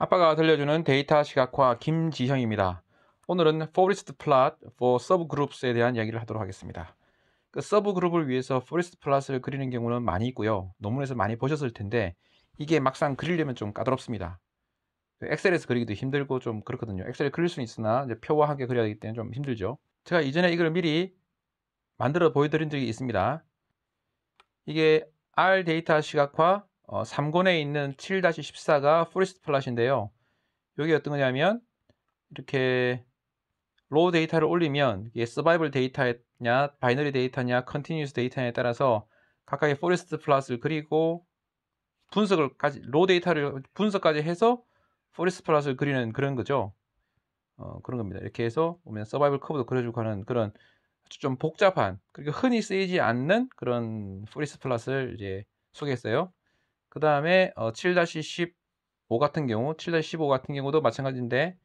아빠가 들려주는 데이터 시각화 김지형입니다. 오늘은 Forest Plot for Subgroups에 대한 이야기를 하도록 하겠습니다. 그 서브그룹을 위해서 Forest Plot을 그리는 경우는 많이 있고요. 논문에서 많이 보셨을 텐데 이게 막상 그리려면 좀 까다롭습니다. 그 엑셀에서 그리기도 힘들고 좀 그렇거든요. 엑셀에 그릴 수는 있으나 표화하게 그려야 되기 때문에 좀 힘들죠. 제가 이전에 이걸 미리 만들어 보여드린 적이 있습니다. 이게 R 데이터 시각화 어, 3권에 있는 7-14가 포레스트 플롯인데요. 여기 어떤 거냐면 이렇게 로우 데이터를 올리면 이게 서바이벌 데이터냐, 바이너리 데이터냐, 컨티뉴스 데이터냐에 따라서 각각의 포레스트 플롯을 그리고 분석을까지 로우 데이터를 분석까지 해서 포레스트 플롯을 그리는 그런 거죠. 어, 그런 겁니다. 이렇게 해서 보면 서바이벌 커브도 그려주고 하는 그런 아주 좀 복잡한 그리고 흔히 쓰이지 않는 그런 포레스트 플롯을 이제 소개했어요. 그 다음에 어, 7-15 같은 경우 7-15 같은 경우도 마찬가지인데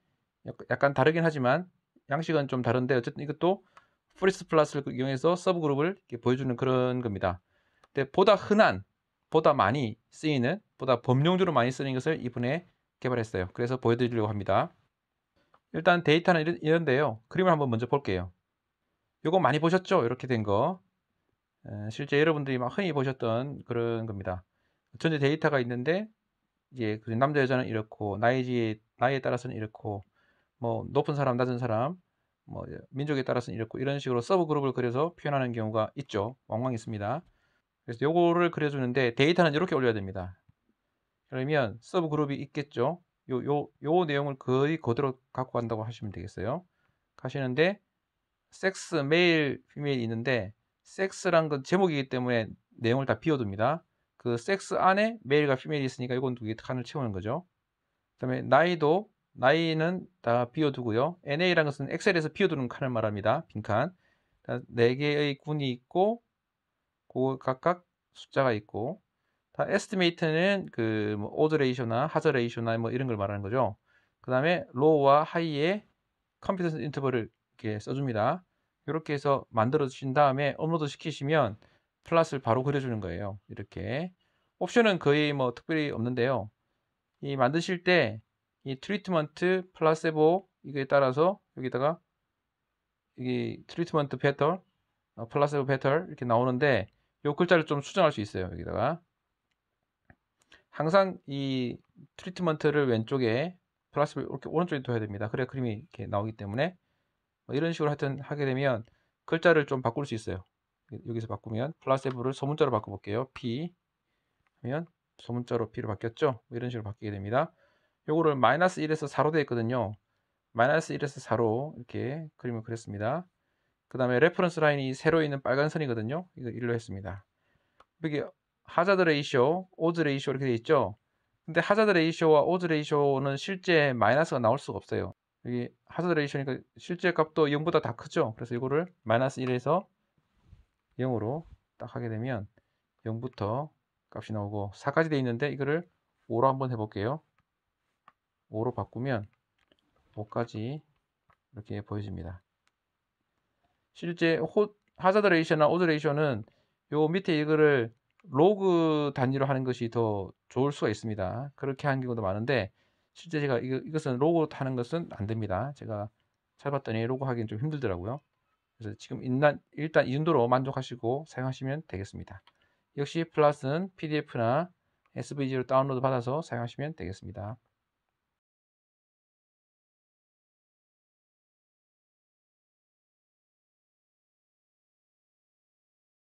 약간 다르긴 하지만 양식은 좀 다른데 어쨌든 이것도 프리스 플러스를 그 이용해서 서브 그룹을 보여주는 그런 겁니다. 근데 보다 흔한, 보다 많이 쓰이는, 보다 범용적으로 많이 쓰는 것을 이분에 개발했어요. 그래서 보여드리려고 합니다. 일단 데이터는 이런, 데요 그림을 한번 먼저 볼게요. 이거 많이 보셨죠? 이렇게 된 거. 실제 여러분들이 막 흔히 보셨던 그런 겁니다. 전체 데이터가 있는데 이제 그 남자 여자는 이렇고 나이지 나이에 따라서는 이렇고 뭐 높은 사람 낮은 사람 뭐 민족에 따라서는 이렇고 이런 식으로 서브 그룹을 그려서 표현하는 경우가 있죠. 왕왕 있습니다. 그래서 요거를 그려주는데 데이터는 이렇게 올려야 됩니다. 그러면 서브 그룹이 있겠죠. 요, 요, 요 내용을 거의 그대로 갖고 간다고 하시면 되겠어요. 가시는데 섹스, 메일, 비메일 있는데 섹스란 건 제목이기 때문에 내용을 다 비워둡니다. 그 섹스 안에 메일과 피메일이 있으니까 이건 두 개 칸을 채우는 거죠. 그다음에 나이도 나이는 다 비워두고요. NA라는 것은 엑셀에서 비워두는 칸을 말합니다. 빈칸. 네 개의 군이 있고 그 각각 숫자가 있고 다 e s t i m a t e 는 그뭐 오드 레이쇼나 하즈 레이쇼나 뭐 이런 걸 말하는 거죠. 그다음에 o w 와 h i 하이의 t e r v a l 을 이렇게 써줍니다. 이렇게 해서 만들어 주신 다음에 업로드 시키시면 플스를 바로 그려주는 거예요. 이렇게 옵션은 거의 뭐 특별히 없는데요. 이 만드실 때 이 트리트먼트 플라세보 이거에 따라서 여기다가 이 트리트먼트 패턴 어, 플라세보 패턴 이렇게 나오는데 요 글자를 좀 수정할 수 있어요. 여기다가 항상 이 트리트먼트를 왼쪽에 플라세보 이렇게 오른쪽에 둬야 됩니다. 그래야 그림이 이렇게 나오기 때문에 뭐 이런 식으로 하여튼 하게 되면 글자를 좀 바꿀 수 있어요. 여기서 바꾸면 플라세브를 소문자로 바꿔볼게요. P 하면 소문자로 P로 바뀌었죠. 뭐 이런 식으로 바뀌게 됩니다. 요거를 마이너스 1에서 4로 되어 있거든요. 마이너스 1에서 4로 이렇게 그림을 그렸습니다. 그 다음에 레퍼런스 라인이 세로 있는 빨간 선이거든요. 이거 1로 했습니다. 여기 하자드 레이쇼, 오즈 레이쇼 이렇게 되어 있죠. 근데 하자드 레이쇼와 오즈 레이쇼는 실제 마이너스가 나올 수가 없어요. 여기 하자드 레이쇼니까 실제 값도 0보다 다 크죠. 그래서 이거를 마이너스 1에서 0으로 딱 하게 되면 0부터 값이 나오고 4까지 돼 있는데 이거를 5로 한번 해볼게요. 5로 바꾸면 5까지 이렇게 보여집니다. 실제 호, 하자드 레이션이나 오드 레이션은 요 밑에 이거를 로그 단위로 하는 것이 더 좋을 수가 있습니다. 그렇게 하는 경우도 많은데 실제 제가 이거, 이것은 로그 로 하는 것은 안 됩니다. 제가 찾아봤더니 로그 하기는 좀 힘들더라고요. 그래서 지금 일단, 일단 이 정도로 만족하시고 사용하시면 되겠습니다. 역시 플러스는 PDF나 SVG로 다운로드 받아서 사용하시면 되겠습니다.